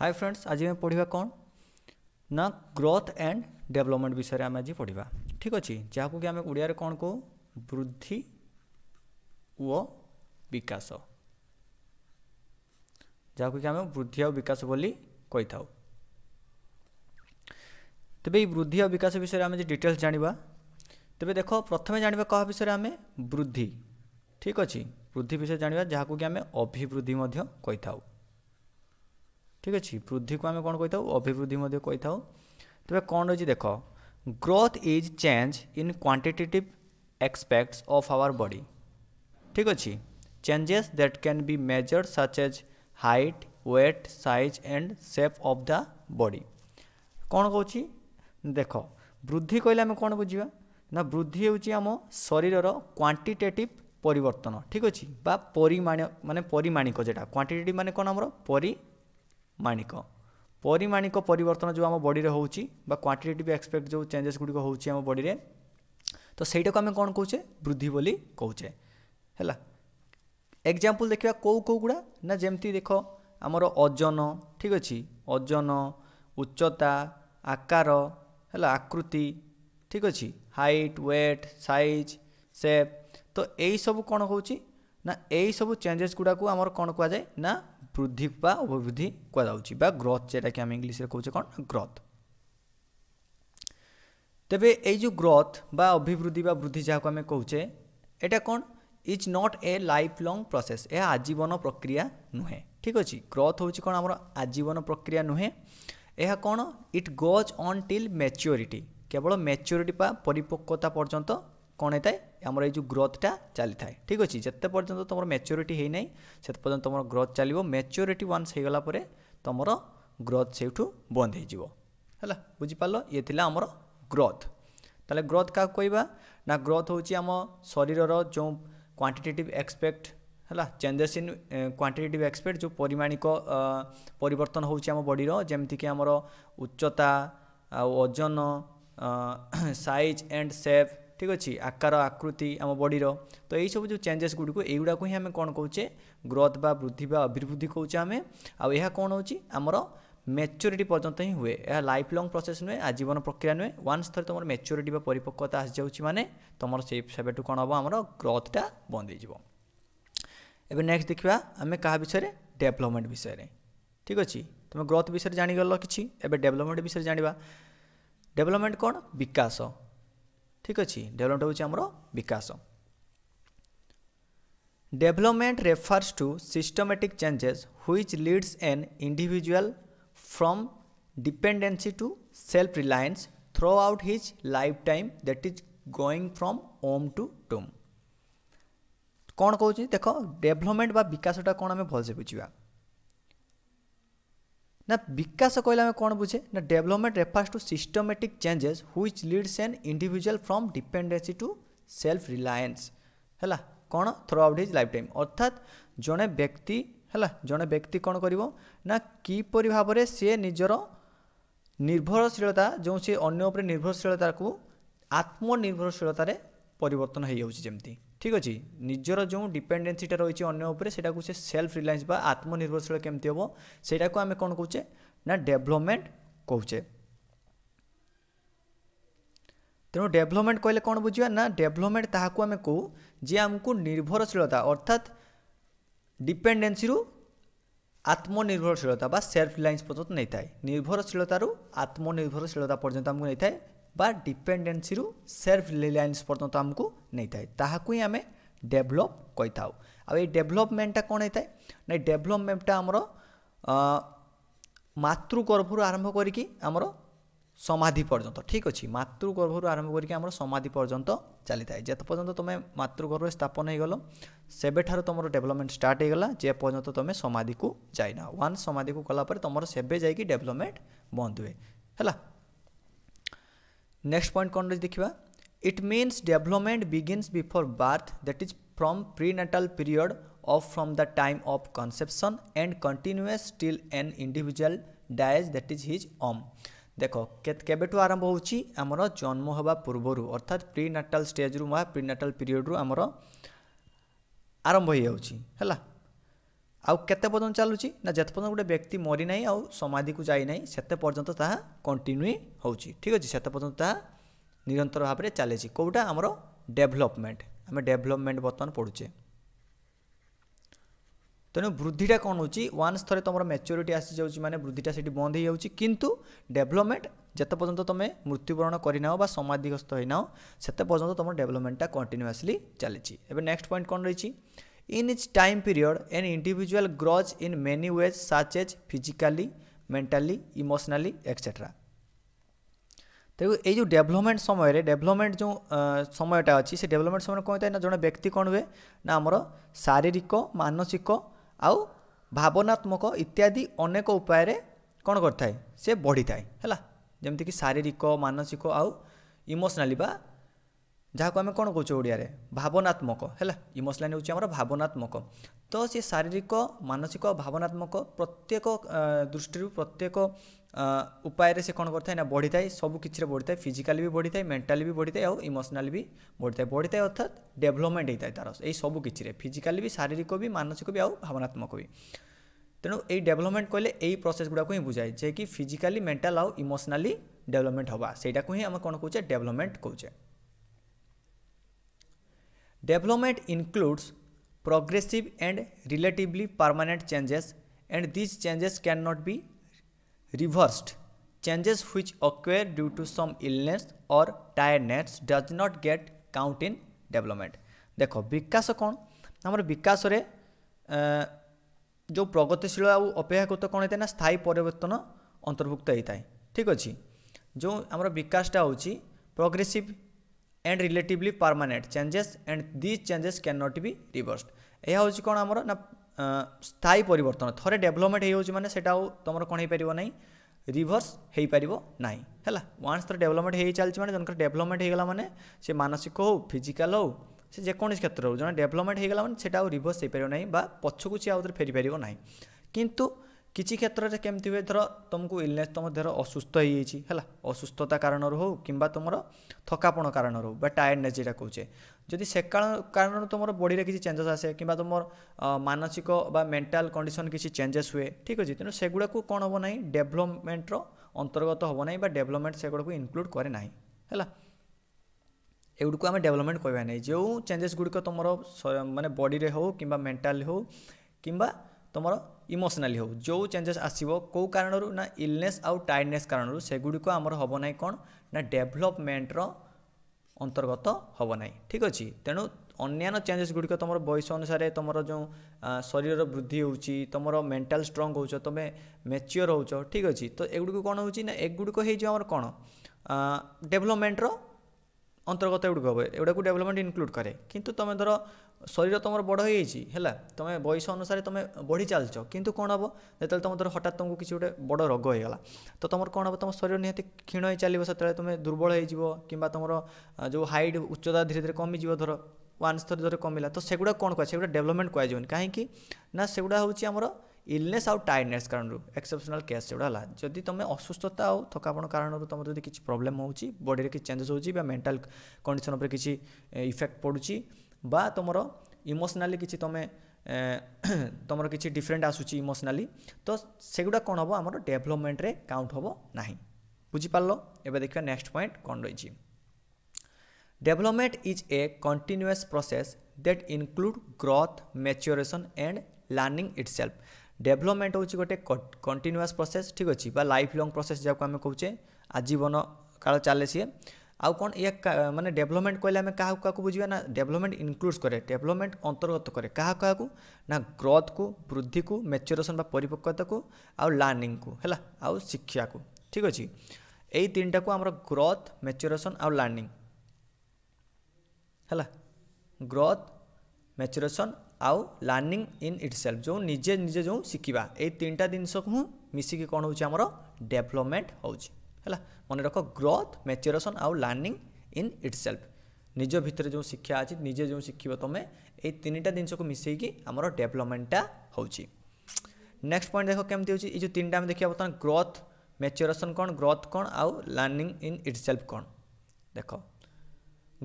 Hi friends आज आम पढ़ा कौन ना ग्रोथ एंड डेवलपमेंट विषय आम आज पढ़ा ठीक अच्छे जहाँ को आम ओडिया कौन कहू वृद्धि व विकास जहाँ कि आम वृद्धि और विकास बोली था तेरे वृद्धि और विकास विषय आम डिटेल्स जानवा तेरे देख प्रथम जानवा कह विषय आम वृद्धि ठीक अच्छे वृद्धि विषय जानवा जहाँ कि आम अभिवृद्धि कही ঠিক ଅଛି ବୃଦ୍ଧିକୁ ଆମେ କ'ଣ କହିଥାଉ ଅଭିବୃଦ୍ଧି ମଧ୍ୟ କହିଥାଉ ତେବେ କ'ଣ ରହିଛି ଦେଖ growth is change in quantitative aspects of our body ଠିକ୍ ଅଛି changes that can be measured such as height weight size and shape of the body କ'ଣ କହୁଛି ଦେଖ ବୃଦ୍ଧି କହିଲେ ଆମେ କ'ଣ ବୁଝିବା ନା ବୃଦ୍ଧି ହେଉଛି ଆମ ଶରୀରର କ୍ୱାଣ୍ଟିଟେଟିଭ୍ ପରିବର୍ତ୍ତନ ଠିକ୍ ଅଛି ବା ପରିମାଣ ମାନେ ପରିମାଣିକ ଯେଉଁଟା କ୍ୱାଣ୍ଟିଟେଟିଭ୍ ମାନେ କ'ଣ ଆମର ପରି ମାଣିକ ପରିମାଣିକ ପରିବର୍ତ୍ତନ ଯେଉଁ ଆମ ବଡ଼ିରେ ହେଉଛି ବା କ୍ୱାଣ୍ଟିଟେଟିଭ୍ ଏକ୍ସପେକ୍ଟ ଯେଉଁ ଚେଞ୍ଜେସ୍ ଗୁଡ଼ିକ ହେଉଛି ଆମ ବଡ଼ିରେ ତ ସେଇଟାକୁ ଆମେ କ'ଣ କହୁଛେ ବୃଦ୍ଧି ବୋଲି କହୁଛେ ହେଲା ଏକ୍ଜାମ୍ପଲ୍ ଦେଖିବା କେଉଁ କେଉଁ ଗୁଡ଼ା ନା ଯେମିତି ଦେଖ ଆମର ଓଜନ ଠିକ୍ ଅଛି ଓଜନ ଉଚ୍ଚତା ଆକାର ହେଲା ଆକୃତି ଠିକ୍ ଅଛି ହାଇଟ୍ ୱେଟ୍ ସାଇଜ୍ ସେପ୍ ତ ଏଇସବୁ କ'ଣ ହେଉଛି ନା ଏଇସବୁ ଚେଞ୍ଜେସ୍ ଗୁଡ଼ାକୁ ଆମର କ'ଣ କୁହାଯାଏ ନା বৃদ্ধি বা অভিবৃদ্ধি কুযাচ্ছে বা গ্রথ যেটাকে আমি ইংলিশে কৌছে কোণ গ্রথ তেবে এই যে গ্রথ বা অভিবৃদ্ধি বা বৃদ্ধি যাকে আমি কৌছে এটা কোণ is not a life long process এ আজীবন প্রক্রিয়া নুহে ঠিক আছে গ্রথ হচ্ছে কোণ আমার আজীবন প্রক্রিয়া নুহে ଏହା କ'ଣ it goes on till maturity କେବଳ ମ୍ୟାଚ୍ୟୁରିଟି ବା ପରିପକ୍ୱତା ପର୍ଯ୍ୟନ୍ତ କ'ଣ ହେଇଥାଏ ଆମର ଏଇ ଯେଉଁ ଗ୍ରୋଥଟା ଚାଲିଥାଏ ଠିକ୍ ଅଛି ଯେତେ ପର୍ଯ୍ୟନ୍ତ ତୁମର ମ୍ୟାଚୁରିଟି ହେଇନାହିଁ ସେତେ ପର୍ଯ୍ୟନ୍ତ ତୁମର ଗ୍ରୋଥ୍ ଚାଲିବ ମ୍ୟାଚୁରିଟି ୱାନ୍ସ ହେଇଗଲା ପରେ ତୁମର ଗ୍ରୋଥ୍ ସେଇଠୁ ବନ୍ଦ ହେଇଯିବ ହେଲା ବୁଝିପାରିଲ ଇଏ ଥିଲା ଆମର ଗ୍ରୋଥ୍ ତାହେଲେ ଗ୍ରୋଥ୍ କାହାକୁ କହିବା ନା ଗ୍ରୋଥ୍ ହେଉଛି ଆମ ଶରୀରର ଯେଉଁ କ୍ୱାଣ୍ଟିଟେଟିଭ୍ ଏକ୍ସପେକ୍ଟ ହେଲା ଚେଞ୍ଜେସ୍ ଇନ୍ କ୍ୱାଣ୍ଟିଟେଟିଭ୍ ଏକ୍ସପେକ୍ଟ ଯେଉଁ ପରିମାଣିକ ପରିବର୍ତ୍ତନ ହେଉଛି ଆମ ବଡ଼ିର ଯେମିତିକି ଆମର ଉଚ୍ଚତା ଆଉ ଓଜନ ସାଇଜ୍ ଆଣ୍ଡ ସେପ୍ ঠিক ଅଛି ଆକାର ଆକୃତି ଆମ ବଡ଼ିର ତ ଏଇସବୁ ଯେଉଁ ଚେଞ୍ଜେସ୍ ଗୁଡ଼ିକୁ ଏଇଗୁଡ଼ାକୁ ହିଁ ଆମେ କ'ଣ କହୁଛେ ଗ୍ରୋଥ୍ ବା ବୃଦ୍ଧି ବା ଅଭିବୃଦ୍ଧି କହୁଛେ ଆମେ ଆଉ ଏହା କ'ଣ ହେଉଛି ଆମର ମ୍ୟାଚୁରିଟି ପର୍ଯ୍ୟନ୍ତ ହିଁ ହୁଏ ଏହା ଲାଇଫ୍ ଲଙ୍ଗ୍ ପ୍ରୋସେସ୍ ନୁହେଁ ଆଜୀବନ ପ୍ରକ୍ରିୟା ନୁହେଁ ୱାନ୍ସ ଥରେ ତୁମର ମ୍ୟାଚୁରିଟି ବା ପରିପକ୍ୱତା ଆସିଯାଉଛି ମାନେ ତୁମର ସେଇ ସେବେଠୁ କ'ଣ ହେବ ଆମର ଗ୍ରୋଥ୍ଟା ବନ୍ଦ ହେଇଯିବ ଏବେ ନେକ୍ସଟ ଦେଖିବା ଆମେ କାହା ବିଷୟରେ ଡେଭଲପମେଣ୍ଟ ବିଷୟରେ ଠିକ୍ ଅଛି ତୁମେ ଗ୍ରୋଥ୍ ବିଷୟରେ ଜାଣିଗଲ କିଛି ଏବେ ଡେଭଲପମେଣ୍ଟ ବିଷୟରେ ଜାଣିବା ଡେଭଲପମେଣ୍ଟ କ'ଣ ବିକାଶ ঠিক ଅଛି ଡେଭଲପମେଣ୍ଟ ହେଉଛି ଆମର ବିକାଶ development refers to systematic changes which leads an individual from dependency to self reliance throughout his life time that is going from womb to tomb କ'ଣ କହୁଛି ଦେଖ ଡେଭଲପମେଣ୍ଟ ବା ବିକାଶଟା କ'ଣ ଆମେ ଭଲସେ ବୁଝିବା ନା ବିକାଶ କହିଲେ ଆମେ କ'ଣ ବୁଝେ ନା development refers to systematic changes which leads an individual from dependency to self reliance ହେଲା କ'ଣ throughout his life time ଅର୍ଥାତ୍ ଜଣେ ବ୍ୟକ୍ତି ହେଲା ଜଣେ ବ୍ୟକ୍ତି କ'ଣ କରିବ ନା କିପରି ଭାବରେ ସିଏ ନିଜର ନିର୍ଭରଶୀଳତା ଯେଉଁ ସିଏ ଅନ୍ୟ ଉପରେ ନିର୍ଭରଶୀଳତାକୁ ଆତ୍ମନିର୍ଭରଶୀଳତାରେ ପରିବର୍ତ୍ତନ ହୋଇଯାଉଛି ଯେମିତି ঠিক আছে নিজের যে ডিপেন্ডেন্সিটা রয়েছে অন্য উপরে সেটা সে সেলফ রিলায়েন্স বা আত্মনির্ভরশীল কেমতি হব সেটা আমি কোণ কৌছে না ডেভেলপমেন্ট কৌছে তেমন ডেভেলপমেন্ট কহিলে কোণ বুঝবা না ডেভেলপমেন্ট তাহলে আমি কৌ যে আমি নির্ভরশীলতা অর্থাৎ ডিপেন্ডেন্সি আত্মনির্ভরশীলতা বা সেলফ রিলায়েন্স পর্যন্ত নেই নির্ভরশীলতার আত্মনির্ভরশীলতা পর্যন্ত আমি নেই ବା ଡିପେଣ୍ଡେନ୍ସିରୁ ସେଲ୍ଫ ରିଲାଏନ୍ସ ପର୍ଯ୍ୟନ୍ତ ଆମକୁ ନେଇଥାଏ ତାହାକୁ ହିଁ ଆମେ ଡେଭଲପ୍ କହିଥାଉ ଆଉ ଏଇ ଡେଭଲପମେଣ୍ଟଟା କ'ଣ ହେଇଥାଏ ନା ଡେଭଲପମେଣ୍ଟଟା ଆମର ମାତୃଗର୍ଭରୁ ଆରମ୍ଭ କରିକି ଆମର ସମାଧି ପର୍ଯ୍ୟନ୍ତ ଠିକ୍ ଅଛି ମାତୃଗର୍ଭରୁ ଆରମ୍ଭ କରିକି ଆମର ସମାଧି ପର୍ଯ୍ୟନ୍ତ ଚାଲିଥାଏ ଯେତେ ପର୍ଯ୍ୟନ୍ତ ତୁମେ ମାତୃଗର୍ଭରେ ସ୍ଥାପନ ହେଇଗଲ ସେବେଠାରୁ ତୁମର ଡେଭଲପମେଣ୍ଟ ଷ୍ଟାର୍ଟ ହେଇଗଲା ଯେ ପର୍ଯ୍ୟନ୍ତ ତୁମେ ସମାଧିକୁ ଯାଇନା ୱାନ୍ ସମାଧିକୁ ଗଲା ପରେ ତୁମର ସେବେ ଯାଇକି ଡେଭଲପମେଣ୍ଟ ବନ୍ଦ ହୁଏ ହେଲା ନେକ୍ସଟ ପଏଣ୍ଟ କ'ଣ ରହିଛି ଦେଖିବା it means development begins before birth that is from prenatal period of from the time of conception and continuous still an individual dies that is his um ଦେଖ କେବେଠୁ ଆରମ୍ଭ ହେଉଛି ଆମର ଜନ୍ମ ହେବା ପୂର୍ବରୁ ଅର୍ଥାତ୍ ପ୍ରିନାଟାଲ୍ ଷ୍ଟେଜ୍ରୁ ବା ପ୍ରିନାଟାଲ୍ ପିରିୟଡ଼ରୁ ଆମର ଆରମ୍ଭ ହୋଇଯାଉଛି ହେଲା ଆଉ କେତେ ପର୍ଯ୍ୟନ୍ତ ଚାଲୁଛି ନା ଯେତେ ପର୍ଯ୍ୟନ୍ତ ଗୋଟେ ବ୍ୟକ୍ତି ମରିନାହିଁ ଆଉ ସମାଧିକୁ ଯାଇନାହିଁ ସେତେ ପର୍ଯ୍ୟନ୍ତ ତାହା କଣ୍ଟିନ୍ୟୁ ହେଉଛି ଠିକ୍ ଅଛି ସେତେ ପର୍ଯ୍ୟନ୍ତ ତାହା ନିରନ୍ତର ଭାବରେ ଚାଲିଛି କେଉଁଟା ଆମର ଡେଭଲପମେଣ୍ଟ ଆମେ ଡେଭଲପମେଣ୍ଟ ବର୍ତ୍ତମାନ ପଢ଼ୁଛେ ତେଣୁ ବୃଦ୍ଧିଟା କ'ଣ ହେଉଛି ୱାନ୍ସ ଥରେ ତୁମର ମ୍ୟାଚୁରିଟି ଆସିଯାଉଛି ମାନେ ବୃଦ୍ଧିଟା ସେଠି ବନ୍ଦ ହୋଇଯାଉଛି କିନ୍ତୁ ଡେଭଲପମେଣ୍ଟ ଯେତେ ପର୍ଯ୍ୟନ୍ତ ତୁମେ ମୃତ୍ୟୁବରଣ କରିନାଅ ବା ସମାଧିଗ୍ରସ୍ତ ହୋଇନାଅ ସେତେ ପର୍ଯ୍ୟନ୍ତ ତୁମର ଡେଭଲପମେଣ୍ଟଟା କଣ୍ଟିନ୍ୟୁଆସଲି ଚାଲିଛି ଏବେ ନେକ୍ସଟ ପଏଣ୍ଟ କ'ଣ ରହିଛି In each time period, an individual grows in many ways, such as physically, mentally, emotionally, etc. ତେଣୁ ଏଇ ଯେଉଁ ଡେଭଲପମେଣ୍ଟ ସମୟରେ ଡେଭଲପମେଣ୍ଟ ଯେଉଁ ସମୟଟା ଅଛି ସେ ଡେଭଲପମେଣ୍ଟ ସମୟରେ କ'ଣ ହୋଇଥାଏ ନା ଜଣେ ବ୍ୟକ୍ତି କ'ଣ ହୁଏ ନା ଆମର ଶାରୀରିକ ମାନସିକ ଆଉ ଭାବନାତ୍ମକ ଇତ୍ୟାଦି ଅନେକ ଉପାୟରେ କ'ଣ କରିଥାଏ ସେ ବଢ଼ିଥାଏ ହେଲା ଯେମିତିକି ଶାରୀରିକ ମାନସିକ ଆଉ ଇମୋସନାଲି ବା ଯାହାକୁ ଆମେ କ'ଣ କହୁଛୁ ଓଡ଼ିଆରେ ଭାବନାତ୍ମକ ହେଲା ଇମୋସନାଲ୍ ହେଉଛି ଆମର ଭାବନାତ୍ମକ ତ ସେ ଶାରୀରିକ ମାନସିକ ଭାବନାତ୍ମକ ପ୍ରତ୍ୟେକ ଦୃଷ୍ଟିରୁ ପ୍ରତ୍ୟେକ ଉପାୟରେ ସେ କ'ଣ କରିଥାଏ ନା ବଢ଼ିଥାଏ ସବୁ କିଛିରେ ବଢ଼ିଥାଏ ଫିଜିକାଲି ବି ବଢ଼ିଥାଏ ମେଣ୍ଟାଲି ବି ବଢ଼ିଥାଏ ଆଉ ଇମୋସନାଲି ବି ବଢ଼ିଥାଏ ବଢ଼ିଥାଏ ଅର୍ଥାତ୍ ଡେଭଲପମେଣ୍ଟ ହେଇଥାଏ ତା'ର ଏଇ ସବୁ କିଛିରେ ଫିଜିକାଲି ବି ଶାରୀରିକ ବି ମାନସିକ ବି ଆଉ ଭାବନାତ୍ମକ ବି ତେଣୁ ଏଇ ଡେଭଲପମେଣ୍ଟ କହିଲେ ଏଇ ପ୍ରୋସେସ୍ ଗୁଡ଼ାକୁ ହିଁ ବୁଝାଏ ଯେ କି ଫିଜିକାଲି ମେଣ୍ଟାଲ ଆଉ ଇମୋସନାଲି ଡେଭଲପମେଣ୍ଟ ହେବା ସେଇଟାକୁ ହିଁ ଆମେ କ'ଣ କହୁଛେ ଡେଭଲପମେଣ୍ଟ କହୁଛେ Development includes progressive and relatively permanent changes and these changes cannot be reversed. Changes which occur due to some illness or tiredness does not get count in development. ଦେଖ ବିକାଶ କ'ଣ ଆମର ବିକାଶରେ ଯେଉଁ ପ୍ରଗତିଶୀଳ ଆଉ ଅପେକ୍ଷାକୃତ କ'ଣ ହେଇଥାଏ ନା ସ୍ଥାୟୀ ପରିବର୍ତ୍ତନ ଅନ୍ତର୍ଭୁକ୍ତ ହେଇଥାଏ ଠିକ୍ ଅଛି ଯେଉଁ ଆମର ବିକାଶଟା ହେଉଛି progressive and relatively permanent changes and these changes can not be reversed ଏହା ହେଉଛି କ'ଣ ଆମର ନା ସ୍ଥାୟୀ ପରିବର୍ତ୍ତନ ଥରେ ଡେଭଲପମେଣ୍ଟ ହେଇଯାଉଛି ମାନେ ସେଇଟା ଆଉ ତୁମର କ'ଣ ହେଇପାରିବ ନାହିଁ ରିଭର୍ସ ହେଇପାରିବ ନାହିଁ ହେଲା ୱାନ୍ସ ଥର ଡେଭଲପମେଣ୍ଟ ହେଇ ଚାଲିଛି ମାନେ ଜଣଙ୍କର ଡେଭଲପମେଣ୍ଟ ହେଇଗଲା ମାନେ ସେ ମାନସିକ ହେଉ ଫିଜିକାଲ ହେଉ ସେ ଯେକୌଣସି କ୍ଷେତ୍ର ହେଉ ଜଣେ ଡେଭଲପମେଣ୍ଟ ହେଇଗଲା ମାନେ ସେଇଟା ଆଉ ରିଭର୍ସ ହେଇପାରିବ ନାହିଁ ବା ପଛକୁ ସିଏ ଆଉ ଥରେ ଫେରିପାରିବ ନାହିଁ କିନ୍ତୁ କିଛି କ୍ଷେତ୍ରରେ କେମିତି ହୁଏ ଧର ତୁମକୁ ଇଲନେସ୍ ତୁମ ଦେହ ଅସୁସ୍ଥ ହେଇଯାଇଛି ହେଲା ଅସୁସ୍ଥତା କାରଣରୁ ହେଉ କିମ୍ବା ତୁମର ଥକାପଣ କାରଣରୁ ହଉ ବା ଟାୟାର୍ଡନେସ୍ ଯେଉଁଟା କହୁଛେ ଯଦି ସେ କାରଣରୁ ତୁମର ବଡ଼ିରେ କିଛି ଚେଞ୍ଜେସ୍ ଆସେ କିମ୍ବା ତୁମର ମାନସିକ ବା ମେଣ୍ଟାଲ୍ କଣ୍ଡିସନ୍ କିଛି ଚେଞ୍ଜେସ୍ ହୁଏ ଠିକ୍ ଅଛି ତେଣୁ ସେଗୁଡ଼ାକୁ କ'ଣ ହେବ ନାହିଁ ଡେଭଲପମେଣ୍ଟର ଅନ୍ତର୍ଗତ ହେବ ନାହିଁ ବା ଡେଭଲପମେଣ୍ଟ ସେଗୁଡ଼ାକୁ ଇନକ୍ଲୁଡ଼ କରେ ନାହିଁ ହେଲା ଏଗୁଡ଼ିକୁ ଆମେ ଡେଭଲପମେଣ୍ଟ କହିବା ନାହିଁ ଯେଉଁ ଚେଞ୍ଜେସ୍ ଗୁଡ଼ିକ ତୁମର ମାନେ ବଡ଼ିରେ ହେଉ କିମ୍ବା ମେଣ୍ଟାଲ୍ ହେଉ କିମ୍ବା ତୁମର ইমোশনালি ହେଉ ଯେଉଁ ଚେଞ୍ଜେସ୍ ଆସିବ କେଉଁ କାରଣରୁ ନା ଇଲନେସ୍ ଆଉ ଟାୟାର୍ଡନେସ୍ କାରଣରୁ ସେଗୁଡ଼ିକ ଆମର ହେବ ନାହିଁ କ'ଣ ନା ଡେଭଲପମେଣ୍ଟର ଅନ୍ତର୍ଗତ ହେବ ନାହିଁ ଠିକ୍ ଅଛି ତେଣୁ ଅନ୍ୟାନ୍ୟ ଚେଞ୍ଜେସ୍ ଗୁଡ଼ିକ ତୁମର ବୟସ ଅନୁସାରେ ତୁମର ଯେଉଁ ଶରୀରର ବୃଦ୍ଧି ହେଉଛି ତୁମର ମେଣ୍ଟାଲ ଷ୍ଟ୍ରଙ୍ଗ ହେଉଛ ତୁମେ ମେଚ୍ୟୋର ହେଉଛ ଠିକ୍ ଅଛି ତ ଏଗୁଡ଼ିକ କ'ଣ ହେଉଛି ନା ଏଗୁଡ଼ିକ ହେଇଯିବ ଆମର କ'ଣ ଡେଭଲପମେଣ୍ଟର ଅନ୍ତର୍ଗତ ଏଗୁଡ଼ିକ ହେବ ଏଗୁଡ଼ାକୁ ଡେଭଲପମେଣ୍ଟ ଇନକ୍ଲୁଡ଼ କରେ କିନ୍ତୁ ତୁମେ ଧର শরীর তোমার বড় হয়েযাই হল তুমি বয়স অনুসারে তুমি বড়ি চালছ কিন্তু কোণ হব যেতবে তোমার ধর হঠাৎ তোমাকে কিছু গোটে বড় রোগ হয়েগলা তো তোমার কোণ হব তোমার শরীর নিহতি ক্ষীণ হয়ে চালিব সেতবে তুমি দুর্বল হয়েযিব কিংবা তোমার যে হাইট উচ্চতা ধীরে ধীরে কমিযিব ধর ওয়ান স্তর ধরে কমিলা তো সেগুড়া কোণ কুয়া সেগুড়া ডেভেলপমেন্ট কুয়াযাবনি কাহিঁকি না সেগুড়া হচ্ছে আমার ইলনেস আউ টায়ার্ডনেস কারণর এক্সেপশনাল কেস সেগুলা হল যদি তুমি অসুস্থতা আউ থকাপন কারণর তোমার যদি কিছু প্রোবলেম হচ্ছে বডিরে কিছু চেঞ্জেস হচ্ছে বা মেন্টাল কন্ডিশন উপরে কিছু ইফেক্ট পড়ুছি বা ତୁମର ଇମୋସନାଲି କିଛି ତୁମେ ତୁମର କିଛି ଡିଫରେଣ୍ଟ ଆସୁଛି ଇମୋସନାଲି ତ ସେଗୁଡ଼ା କ'ଣ ହେବ ଆମର ଡେଭଲପମେଣ୍ଟରେ କାଉଣ୍ଟ ହେବ ନାହିଁ ବୁଝିପାରିଲ ଏବେ ଦେଖିବା ନେକ୍ସଟ ପଏଣ୍ଟ କ'ଣ ରହିଛି development is a continuous process that include growth maturation and learning it self development ହେଉଛି ଗୋଟେ କଣ୍ଟିନ୍ୟୁଅସ୍ ପ୍ରୋସେସ୍ ଠିକ୍ ଅଛି ବା ଲାଇଫ୍ ଲଙ୍ଗ୍ ପ୍ରୋସେସ୍ ଯାହାକୁ ଆମେ କହୁଛେ ଆଜୀବନ କାଳ ଚାଲେ ସିଏ ଆଉ କ'ଣ ଏହା ମାନେ ଡେଭଲପମେଣ୍ଟ କହିଲେ ଆମେ କାହାକୁ କାହାକୁ ବୁଝିବା ନା ଡେଭଲପମେଣ୍ଟ ଇନକ୍ଲୁଡ଼୍ କରେ ଡେଭଲପମେଣ୍ଟ ଅନ୍ତର୍ଗତ କରେ କାହା କାହାକୁ ନା ଗ୍ରୋଥକୁ ବୃଦ୍ଧିକୁ ମେଚୁରେସନ୍ ବା ପରିପକ୍ୱତାକୁ ଆଉ ଲର୍ଣ୍ଣିଂକୁ ହେଲା ଆଉ ଶିକ୍ଷାକୁ ଠିକ୍ ଅଛି ଏଇ ତିନିଟାକୁ ଆମର ଗ୍ରୋଥ୍ ମେଚୁରେସନ୍ ଆଉ ଲର୍ଣ୍ଣିଂ ହେଲା ଗ୍ରୋଥ୍ ମେଚୁରେସନ୍ ଆଉ ଲର୍ଣ୍ଣିଂ ଇନ୍ ଇଟ୍ ସେଲ୍ଫ ଯେଉଁ ନିଜେ ନିଜେ ଯେଉଁ ଶିଖିବା ଏଇ ତିନିଟା ଜିନିଷକୁ ହିଁ ମିଶିକି କ'ଣ ହେଉଛି ଆମର ଡେଭଲପମେଣ୍ଟ ହେଉଛି है मन रख ग्रोथ मैच्युरेसन आउ लर्णिंग इन इट निज भितर जो शिक्षा अच्छी निजे जो शिख तुम्हें ये तीन टा जिनस को मिसेकी आम डेभलपमेंटा होक्स्ट पॉइंट देख कम हो जो तीन टाइम देखिए बर्तमान ग्रोथ मैच्युरेसन कौन ग्रोथ कौन आउ लर्णिंग इन इट कौन देख